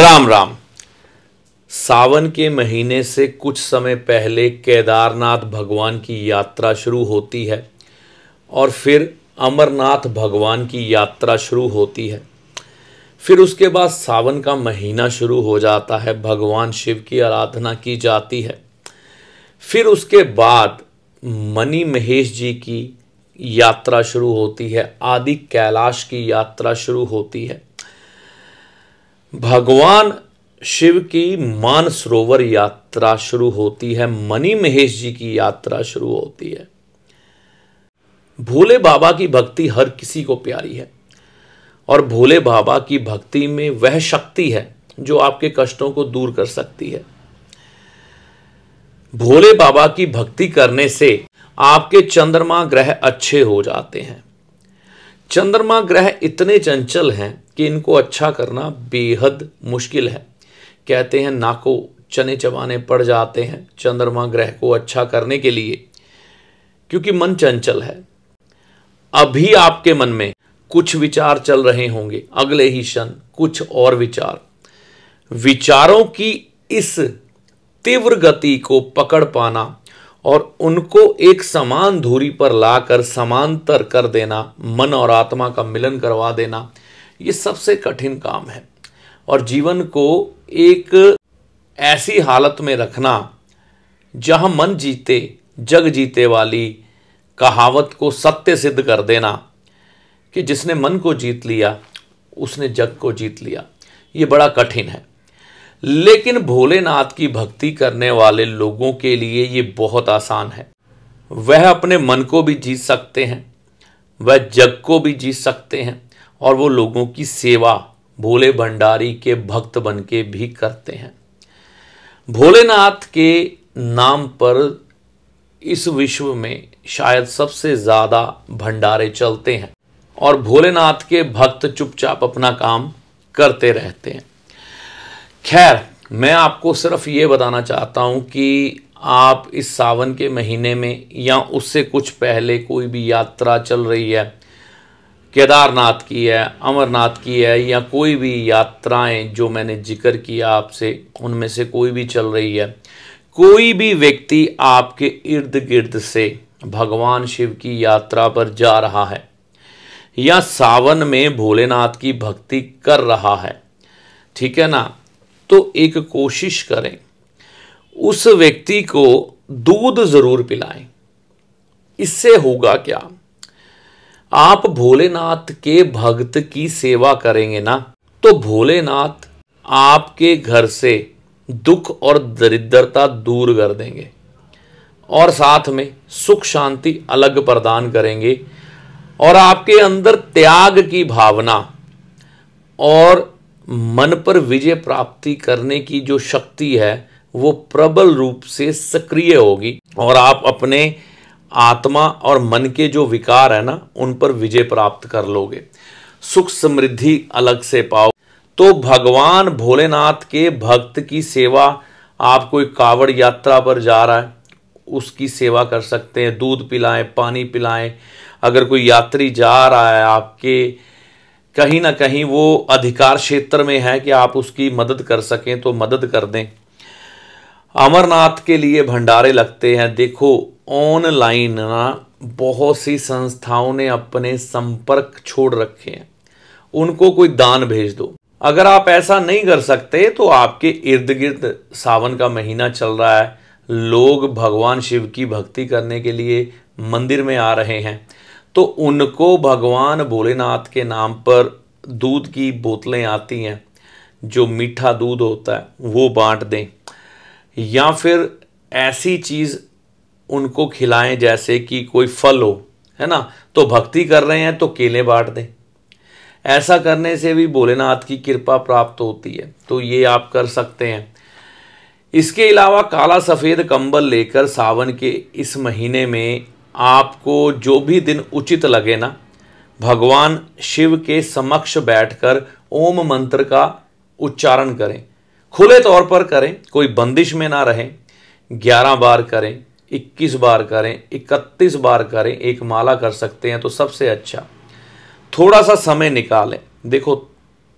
राम राम सावन के महीने से कुछ समय पहले केदारनाथ भगवान की यात्रा शुरू होती है और फिर अमरनाथ भगवान की यात्रा शुरू होती है फिर उसके बाद सावन का महीना शुरू हो जाता है भगवान शिव की आराधना की जाती है फिर उसके बाद मनी महेश जी की यात्रा शुरू होती है आदि कैलाश की यात्रा शुरू होती है भगवान शिव की मानसरोवर यात्रा शुरू होती है मनी महेश जी की यात्रा शुरू होती है भोले बाबा की भक्ति हर किसी को प्यारी है और भोले बाबा की भक्ति में वह शक्ति है जो आपके कष्टों को दूर कर सकती है भोले बाबा की भक्ति करने से आपके चंद्रमा ग्रह अच्छे हो जाते हैं चंद्रमा ग्रह इतने चंचल हैं कि इनको अच्छा करना बेहद मुश्किल है कहते हैं नाको चने चबाने पड़ जाते हैं चंद्रमा ग्रह को अच्छा करने के लिए क्योंकि मन चंचल है अभी आपके मन में कुछ विचार चल रहे होंगे अगले ही क्षण कुछ और विचार विचारों की इस तीव्र गति को पकड़ पाना और उनको एक समान धूरी पर लाकर समांतर कर देना मन और आत्मा का मिलन करवा देना ये सबसे कठिन काम है और जीवन को एक ऐसी हालत में रखना जहाँ मन जीते जग जीते वाली कहावत को सत्य सिद्ध कर देना कि जिसने मन को जीत लिया उसने जग को जीत लिया ये बड़ा कठिन है लेकिन भोलेनाथ की भक्ति करने वाले लोगों के लिए ये बहुत आसान है वह अपने मन को भी जीत सकते हैं वह जग को भी जीत सकते हैं और वो लोगों की सेवा भोले भंडारी के भक्त बन के भी करते हैं भोलेनाथ के नाम पर इस विश्व में शायद सबसे ज़्यादा भंडारे चलते हैं और भोलेनाथ के भक्त चुपचाप अपना काम करते रहते हैं खैर मैं आपको सिर्फ ये बताना चाहता हूँ कि आप इस सावन के महीने में या उससे कुछ पहले कोई भी यात्रा चल रही है केदारनाथ की है अमरनाथ की है या कोई भी यात्राएं जो मैंने जिक्र किया आपसे उनमें से कोई भी चल रही है कोई भी व्यक्ति आपके इर्द गिर्द से भगवान शिव की यात्रा पर जा रहा है या सावन में भोलेनाथ की भक्ति कर रहा है ठीक है ना तो एक कोशिश करें उस व्यक्ति को दूध ज़रूर पिलाएं इससे होगा क्या आप भोलेनाथ के भक्त की सेवा करेंगे ना तो भोलेनाथ आपके घर से दुख और दरिद्रता दूर कर देंगे और साथ में सुख शांति अलग प्रदान करेंगे और आपके अंदर त्याग की भावना और मन पर विजय प्राप्ति करने की जो शक्ति है वो प्रबल रूप से सक्रिय होगी और आप अपने आत्मा और मन के जो विकार है ना उन पर विजय प्राप्त कर लोगे सुख समृद्धि अलग से पाओ तो भगवान भोलेनाथ के भक्त की सेवा आप कोई कावड़ यात्रा पर जा रहा है उसकी सेवा कर सकते हैं दूध पिलाएं पानी पिलाएं अगर कोई यात्री जा रहा है आपके कहीं ना कहीं वो अधिकार क्षेत्र में है कि आप उसकी मदद कर सकें तो मदद कर दें अमरनाथ के लिए भंडारे लगते हैं देखो ऑनलाइन ना बहुत सी संस्थाओं ने अपने संपर्क छोड़ रखे हैं उनको कोई दान भेज दो अगर आप ऐसा नहीं कर सकते तो आपके इर्द गिर्द सावन का महीना चल रहा है लोग भगवान शिव की भक्ति करने के लिए मंदिर में आ रहे हैं तो उनको भगवान भोलेनाथ के नाम पर दूध की बोतलें आती हैं जो मीठा दूध होता है वो बांट दें या फिर ऐसी चीज़ उनको खिलाएं जैसे कि कोई फल हो है ना तो भक्ति कर रहे हैं तो केले बांट दें ऐसा करने से भी भोलेनाथ की कृपा प्राप्त होती है तो ये आप कर सकते हैं इसके अलावा काला सफ़ेद कंबल लेकर सावन के इस महीने में आपको जो भी दिन उचित लगे ना भगवान शिव के समक्ष बैठकर ओम मंत्र का उच्चारण करें खुले तौर पर करें कोई बंदिश में ना रहें ग्यारह बार करें इक्कीस बार करें इकतीस बार करें एक माला कर सकते हैं तो सबसे अच्छा थोड़ा सा समय निकालें देखो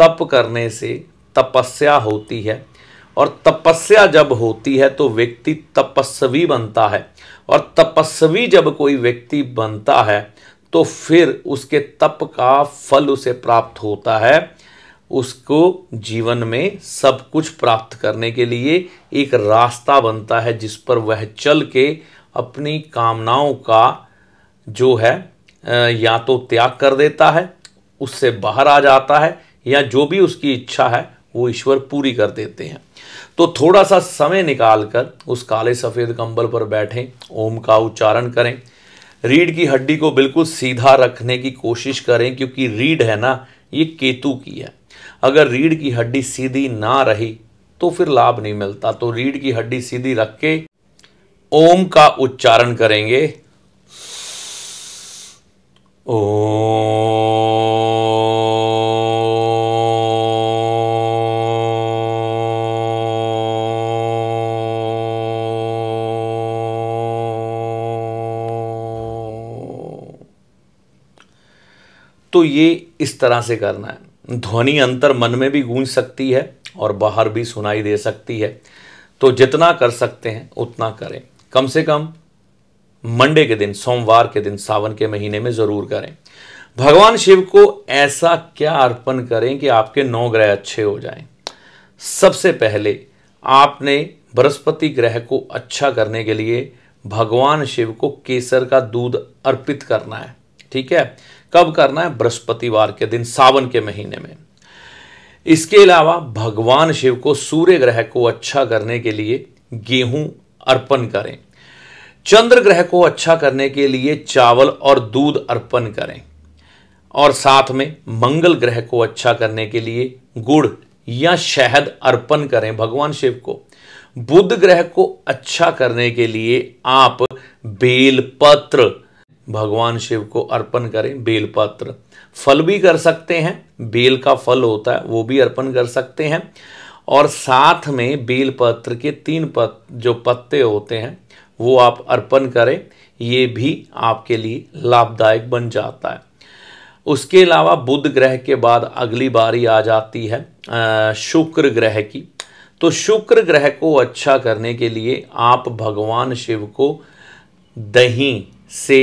तप करने से तपस्या होती है और तपस्या जब होती है तो व्यक्ति तपस्वी बनता है और तपस्वी जब कोई व्यक्ति बनता है तो फिर उसके तप का फल उसे प्राप्त होता है उसको जीवन में सब कुछ प्राप्त करने के लिए एक रास्ता बनता है जिस पर वह चल के अपनी कामनाओं का जो है या तो त्याग कर देता है उससे बाहर आ जाता है या जो भी उसकी इच्छा है वो ईश्वर पूरी कर देते हैं तो थोड़ा सा समय निकाल कर उस काले सफ़ेद कंबल पर बैठें ओम का उच्चारण करें रीढ़ की हड्डी को बिल्कुल सीधा रखने की कोशिश करें क्योंकि रीढ़ है ना ये केतु की है अगर रीढ़ की हड्डी सीधी ना रही तो फिर लाभ नहीं मिलता तो रीढ़ की हड्डी सीधी रख के ओम का उच्चारण करेंगे ओम तो ये इस तरह से करना है ध्वनि अंतर मन में भी गूंज सकती है और बाहर भी सुनाई दे सकती है तो जितना कर सकते हैं उतना करें कम से कम मंडे के दिन सोमवार के दिन सावन के महीने में ज़रूर करें भगवान शिव को ऐसा क्या अर्पण करें कि आपके नौ ग्रह अच्छे हो जाएं सबसे पहले आपने बृहस्पति ग्रह को अच्छा करने के लिए भगवान शिव को केसर का दूध अर्पित करना है ठीक है कब करना है बृहस्पतिवार के दिन सावन के महीने में इसके अलावा भगवान शिव को सूर्य ग्रह को अच्छा करने के लिए गेहूं अर्पण करें चंद्र ग्रह को अच्छा करने के लिए चावल और दूध अर्पण करें और साथ में मंगल ग्रह को अच्छा करने के लिए गुड़ या शहद अर्पण करें भगवान शिव को बुध ग्रह को अच्छा करने के लिए आप बेलपत्र भगवान शिव को अर्पण करें बेलपत्र फल भी कर सकते हैं बेल का फल होता है वो भी अर्पण कर सकते हैं और साथ में बेलपत्र के तीन पत जो पत्ते होते हैं वो आप अर्पण करें ये भी आपके लिए लाभदायक बन जाता है उसके अलावा बुध ग्रह के बाद अगली बारी आ जाती है शुक्र ग्रह की तो शुक्र ग्रह को अच्छा करने के लिए आप भगवान शिव को दही से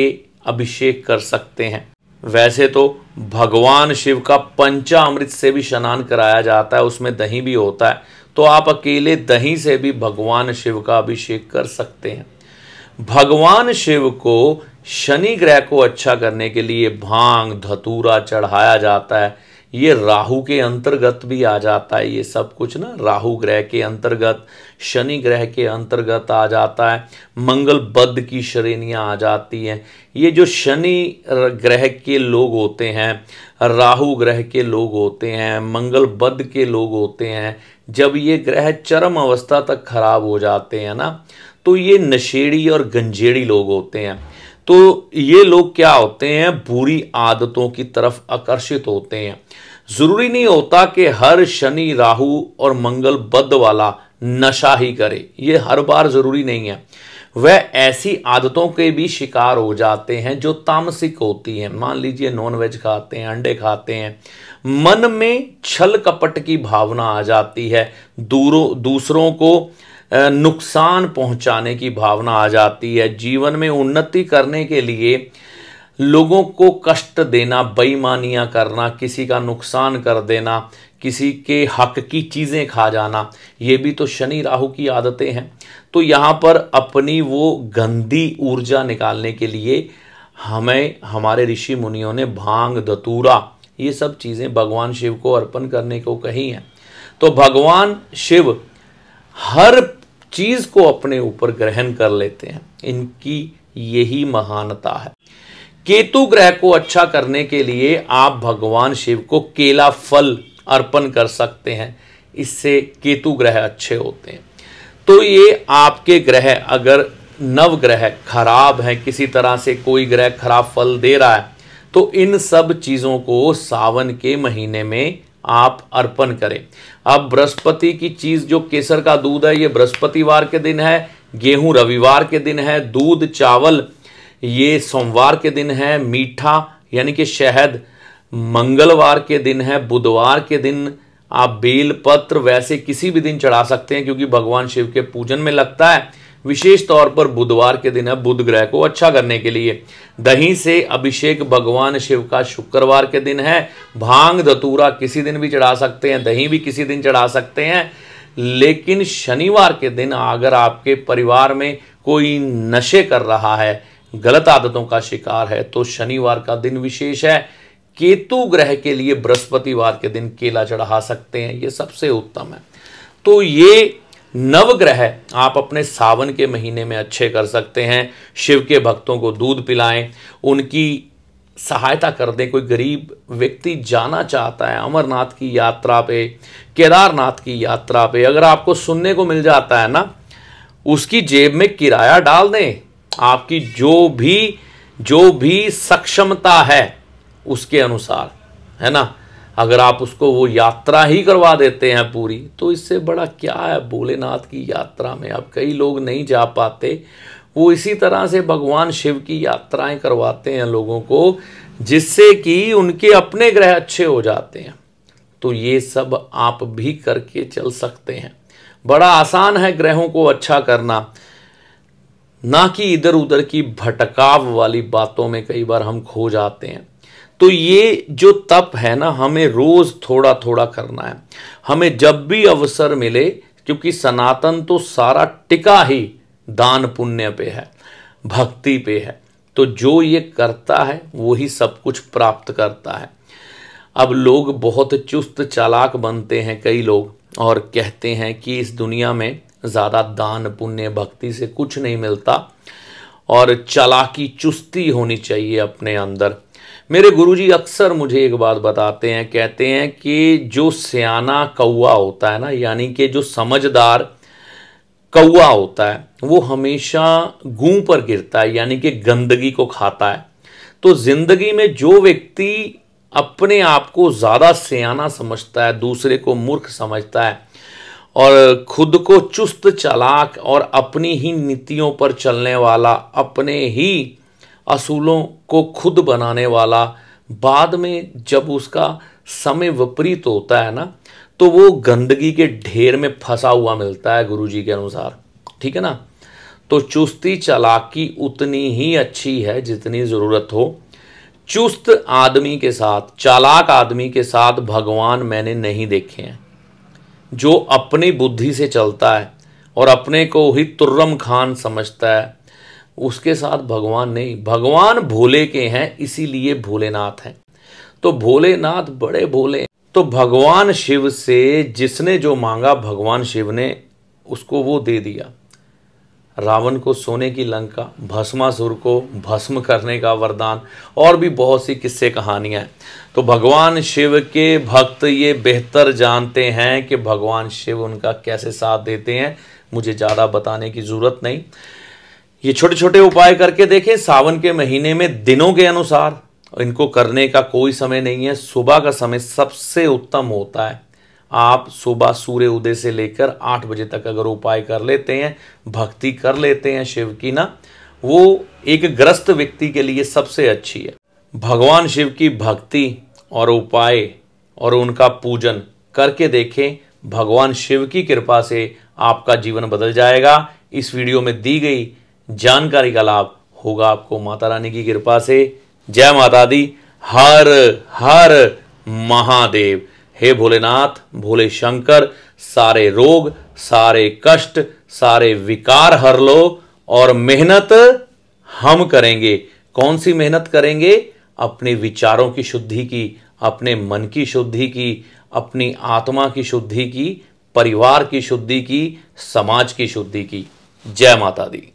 अभिषेक कर सकते हैं वैसे तो भगवान शिव का पंचामृत से भी स्नान कराया जाता है उसमें दही भी होता है तो आप अकेले दही से भी भगवान शिव का अभिषेक कर सकते हैं भगवान शिव को शनि ग्रह को अच्छा करने के लिए भांग धतूरा चढ़ाया जाता है ये राहु के अंतर्गत भी आ जाता है ये सब कुछ ना राहु ग्रह के अंतर्गत शनि ग्रह के अंतर्गत आ जाता है मंगल बद्ध की श्रेणियाँ आ जाती हैं ये जो शनि ग्रह के लोग होते हैं राहु ग्रह के लोग होते हैं मंगल बद्ध के लोग होते हैं जब ये ग्रह चरम अवस्था तक खराब हो जाते हैं ना तो ये नशेड़ी और गंजेड़ी लोग होते हैं तो ये लोग क्या होते हैं बुरी आदतों की तरफ आकर्षित होते हैं ज़रूरी नहीं होता कि हर शनि राहु और मंगल बद वाला नशा ही करे ये हर बार ज़रूरी नहीं है वह ऐसी आदतों के भी शिकार हो जाते हैं जो तामसिक होती हैं मान लीजिए नॉनवेज खाते हैं अंडे खाते हैं मन में छल कपट की भावना आ जाती है दूरों दूसरों को नुकसान पहुंचाने की भावना आ जाती है जीवन में उन्नति करने के लिए लोगों को कष्ट देना बेईमानियाँ करना किसी का नुकसान कर देना किसी के हक की चीज़ें खा जाना ये भी तो शनि राहु की आदतें हैं तो यहाँ पर अपनी वो गंदी ऊर्जा निकालने के लिए हमें हमारे ऋषि मुनियों ने भांग दतूरा ये सब चीज़ें भगवान शिव को अर्पण करने को कही हैं तो भगवान शिव हर चीज़ को अपने ऊपर ग्रहण कर लेते हैं इनकी यही महानता है केतु ग्रह को अच्छा करने के लिए आप भगवान शिव को केला फल अर्पण कर सकते हैं इससे केतु ग्रह अच्छे होते हैं तो ये आपके ग्रह अगर नव ग्रह खराब हैं किसी तरह से कोई ग्रह खराब फल दे रहा है तो इन सब चीज़ों को सावन के महीने में आप अर्पण करें अब बृहस्पति की चीज जो केसर का दूध है ये बृहस्पतिवार के दिन है गेहूं रविवार के दिन है दूध चावल ये सोमवार के दिन है मीठा यानी कि शहद मंगलवार के दिन है बुधवार के दिन आप बेलपत्र वैसे किसी भी दिन चढ़ा सकते हैं क्योंकि भगवान शिव के पूजन में लगता है विशेष तौर पर बुधवार के दिन है बुध ग्रह को अच्छा करने के लिए दही से अभिषेक भगवान शिव का शुक्रवार के दिन है भांग धतूरा किसी दिन भी चढ़ा सकते हैं दही भी किसी दिन चढ़ा सकते हैं लेकिन शनिवार के दिन अगर आपके परिवार में कोई नशे कर रहा है गलत आदतों का शिकार है तो शनिवार का दिन विशेष है केतु ग्रह के लिए बृहस्पतिवार के दिन केला चढ़ा सकते हैं ये सबसे उत्तम है तो ये नवग्रह आप अपने सावन के महीने में अच्छे कर सकते हैं शिव के भक्तों को दूध पिलाएं उनकी सहायता कर दें कोई गरीब व्यक्ति जाना चाहता है अमरनाथ की यात्रा पे केदारनाथ की यात्रा पे अगर आपको सुनने को मिल जाता है ना उसकी जेब में किराया डाल दें आपकी जो भी जो भी सक्षमता है उसके अनुसार है ना अगर आप उसको वो यात्रा ही करवा देते हैं पूरी तो इससे बड़ा क्या है भोलेनाथ की यात्रा में अब कई लोग नहीं जा पाते वो इसी तरह से भगवान शिव की यात्राएं करवाते हैं लोगों को जिससे कि उनके अपने ग्रह अच्छे हो जाते हैं तो ये सब आप भी करके चल सकते हैं बड़ा आसान है ग्रहों को अच्छा करना ना कि इधर उधर की भटकाव वाली बातों में कई बार हम खो जाते हैं तो ये जो तप है ना हमें रोज थोड़ा थोड़ा करना है हमें जब भी अवसर मिले क्योंकि सनातन तो सारा टिका ही दान पुण्य पे है भक्ति पे है तो जो ये करता है वही सब कुछ प्राप्त करता है अब लोग बहुत चुस्त चालाक बनते हैं कई लोग और कहते हैं कि इस दुनिया में ज़्यादा दान पुण्य भक्ति से कुछ नहीं मिलता और चालाकी चुस्ती होनी चाहिए अपने अंदर मेरे गुरुजी अक्सर मुझे एक बात बताते हैं कहते हैं कि जो सयाना कौआ होता है ना यानी कि जो समझदार कौआ होता है वो हमेशा गू पर गिरता है यानी कि गंदगी को खाता है तो जिंदगी में जो व्यक्ति अपने आप को ज़्यादा सयाना समझता है दूसरे को मूर्ख समझता है और खुद को चुस्त चलाक और अपनी ही नीतियों पर चलने वाला अपने ही असूलों को खुद बनाने वाला बाद में जब उसका समय विपरीत होता है ना तो वो गंदगी के ढेर में फंसा हुआ मिलता है गुरुजी के अनुसार ठीक है ना तो चुस्ती चालाकी उतनी ही अच्छी है जितनी ज़रूरत हो चुस्त आदमी के साथ चालाक आदमी के साथ भगवान मैंने नहीं देखे हैं जो अपनी बुद्धि से चलता है और अपने को ही तुर्रम खान समझता है उसके साथ भगवान नहीं भगवान भोले के हैं इसीलिए भोलेनाथ हैं तो भोलेनाथ बड़े भोले तो भगवान शिव से जिसने जो मांगा भगवान शिव ने उसको वो दे दिया रावण को सोने की लंका भस्मासुर को भस्म करने का वरदान और भी बहुत सी किस्से कहानियां हैं तो भगवान शिव के भक्त ये बेहतर जानते हैं कि भगवान शिव उनका कैसे साथ देते हैं मुझे ज़्यादा बताने की ज़रूरत नहीं ये छोटे छोटे उपाय करके देखें सावन के महीने में दिनों के अनुसार इनको करने का कोई समय नहीं है सुबह का समय सबसे उत्तम होता है आप सुबह सूर्य उदय से लेकर आठ बजे तक अगर उपाय कर लेते हैं भक्ति कर लेते हैं शिव की ना वो एक ग्रस्त व्यक्ति के लिए सबसे अच्छी है भगवान शिव की भक्ति और उपाय और उनका पूजन करके देखें भगवान शिव की कृपा से आपका जीवन बदल जाएगा इस वीडियो में दी गई जानकारी का लाभ होगा आपको माता रानी की कृपा से जय माता दी हर हर महादेव हे भोलेनाथ भोले शंकर सारे रोग सारे कष्ट सारे विकार हर लो और मेहनत हम करेंगे कौन सी मेहनत करेंगे अपने विचारों की शुद्धि की अपने मन की शुद्धि की अपनी आत्मा की शुद्धि की परिवार की शुद्धि की समाज की शुद्धि की जय माता दी